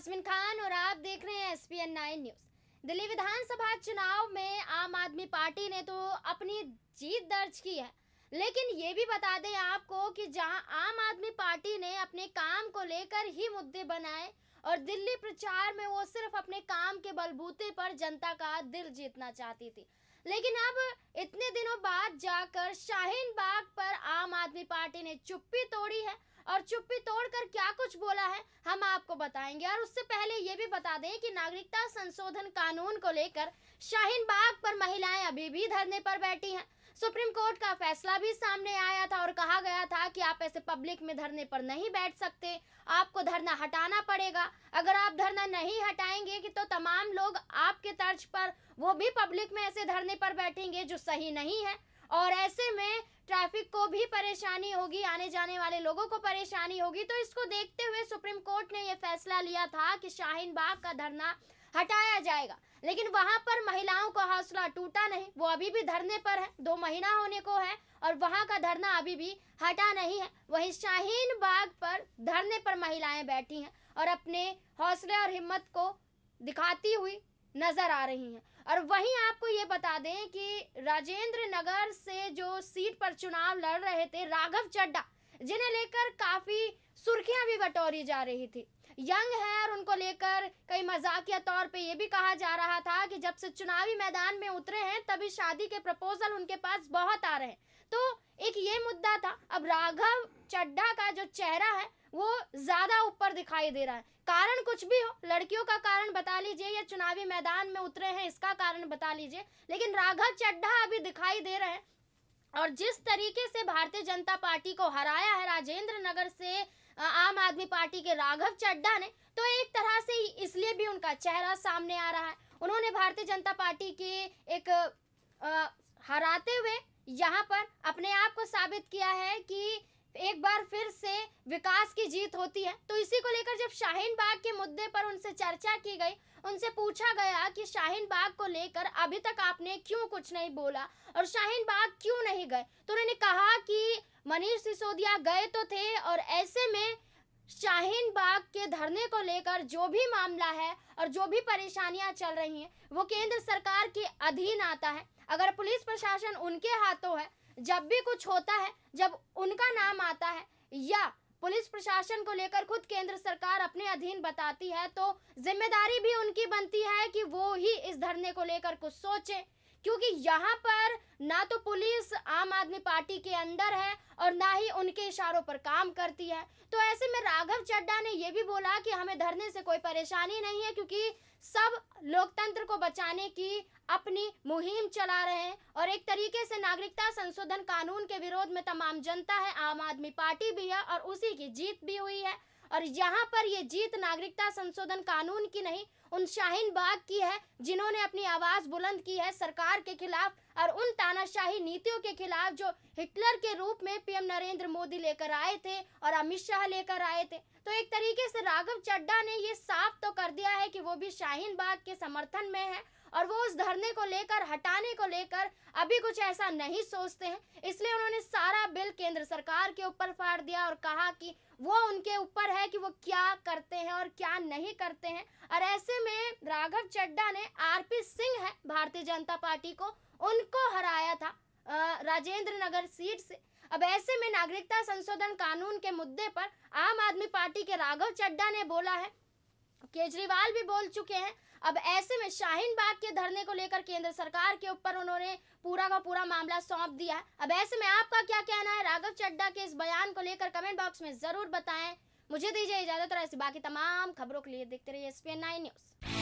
यास्मिन खान और आप देख रहे हैं एसपीएन नाइन न्यूज दिल्ली विधानसभा चुनाव में आम आदमी पार्टी ने तो अपनी जीत दर्ज की है लेकिन ये भी बता दें आपको कि जहां आम आदमी पार्टी ने अपने काम को लेकर ही मुद्दे बनाए और दिल्ली प्रचार में वो सिर्फ अपने काम के बलबूते पर जनता का दिल जीतना चाहती थी लेकिन अब इतने दिनों बाद जाकर शाहीन बाग पर आम आदमी पार्टी ने चुप्पी तोड़ी है और चुप्पी तोड़कर क्या कुछ बोला है हम आपको बताएंगे और उससे पहले ये भी बता दें कि नागरिकता संशोधन कानून को लेकर शाहीन बाग पर महिलाएं अभी भी धरने पर बैठी हैं सुप्रीम कोर्ट का फैसला भी सामने आया था और कहा गया था कि आप ऐसे पब्लिक में धरने पर नहीं बैठ सकते आपको धरना हटाना पड़ेगा अगर आप धरना नहीं हटाएंगे कि तो तमाम लोग आपके तर्ज पर वो भी पब्लिक में ऐसे धरने पर बैठेंगे जो सही नहीं है और ऐसे में ट्रैफिक को भी परेशानी होगी आने जाने वाले लोगों को परेशानी होगी तो इसको देखते हुए सुप्रीम कोर्ट ने यह फैसला लिया था कि शाहीन बाग का धरना हटाया जाएगा लेकिन वहां पर महिलाओं का हौसला टूटा नहीं वो अभी भी धरने पर है दो महीना होने को है और वहां का धरना अभी भी हटा नहीं है वहीं शाहीन बाग पर धरने पर महिलाएं बैठी हैं और अपने हौसले और हिम्मत को दिखाती हुई नज़र आ रही हैं और वहीं आपको ये बता दें कि राजेंद्र नगर से जो सीट पर चुनाव लड़ रहे थे राघव चड्डा जिन्हें लेकर काफ़ी सुर्खियां भी बटोरी जा रही थी यंग है और उनको लेकर कई मजाकिया तौर पे ये भी कहा जा रहा था कि जब से चुनावी मैदान में उतरे हैं तभी शादी के प्रपोजल उनके पास बहुत आ रहे हैं तो एक ये मुद्दा था अब राघव चड्ढा का जो चेहरा है वो ज़्यादा ऊपर दिखाई दे रहा है कारण कुछ भी हो लड़कियों का कारण बता लीजिए या चुनावी मैदान में उतरे हैं इसका कारण बता लीजिए लेकिन राघव चड्ढा अभी दिखाई दे रहे हैं और जिस तरीके से भारतीय जनता पार्टी को हराया है राजेंद्र नगर से आम आदमी पार्टी के राघव चड्ढा ने तो एक तरह से इसलिए भी उनका चेहरा सामने आ रहा है उन्होंने भारतीय जनता पार्टी के एक आ, हराते हुए यहाँ पर अपने आप को साबित किया है कि एक बार फिर से विकास की जीत होती है तो इसी को लेकर जब शाहीन बाग के मुद्दे पर उनसे चर्चा की गई उनसे पूछा गया कि शाहीन बाग को लेकर अभी तक आपने क्यों कुछ नहीं बोला और शाहीन बाग क्यों नहीं गए तो उन्होंने कहा कि मनीष सिसोदिया गए तो थे और ऐसे में शाहीन बाग के धरने को लेकर जो भी मामला है और जो भी परेशानियां चल रही हैं वो केंद्र सरकार के अधीन आता है अगर पुलिस प्रशासन उनके हाथों है जब भी कुछ होता है जब उनका नाम आता है या पुलिस प्रशासन को लेकर खुद केंद्र सरकार अपने अधीन बताती है तो जिम्मेदारी भी उनकी बनती है कि वो ही इस धरने को लेकर कुछ सोचें क्योंकि यहाँ पर ना तो पुलिस आम आदमी पार्टी के अंदर है और ना ही उनके इशारों पर काम करती है तो ऐसे में राघव चड्डा ने यह भी बोला कि हमें धरने से कोई परेशानी नहीं है क्योंकि सब लोकतंत्र को बचाने की अपनी मुहिम चला रहे हैं और एक तरीके से नागरिकता संशोधन कानून के विरोध में तमाम जनता है आम आदमी पार्टी भी है और उसी की जीत भी हुई है और यहाँ पर ये जीत नागरिकता संशोधन कानून की नहीं उन शाहीन बाग की है जिन्होंने अपनी आवाज़ बुलंद की है सरकार के खिलाफ और उन तानाशाही नीतियों के खिलाफ जो हिटलर के रूप में पीएम नरेंद्र मोदी लेकर आए थे और अमित शाह लेकर आए थे तो एक तरीके से राघव चड्डा ने ये साफ तो कर दिया है कि वो भी शाहीन बाग के समर्थन में है और वो उस धरने को लेकर हटाने को लेकर अभी कुछ ऐसा नहीं सोचते हैं इसलिए उन्होंने सारा बिल केंद्र सरकार के ऊपर फाड़ दिया और कहा कि वो उनके ऊपर है कि वो क्या करते हैं और क्या नहीं करते हैं और ऐसे में राघव चड्डा ने पी सिंह है भारतीय जनता पार्टी को उनको हराया था राजेंद्र नगर सीट से अब ऐसे में नागरिकता संशोधन कानून के मुद्दे पर आम आदमी पार्टी के राघव चड्डा ने बोला है केजरीवाल भी बोल चुके हैं अब ऐसे में शाहीन बाग के धरने को लेकर केंद्र सरकार के ऊपर उन्होंने पूरा का पूरा मामला सौंप दिया है अब ऐसे में आपका क्या कहना है राघव चड्डा के इस बयान को लेकर कमेंट बॉक्स में जरूर बताएं मुझे दीजिए इजाजत और ऐसी बाकी तमाम खबरों के लिए देखते रहिए एस पी न्यूज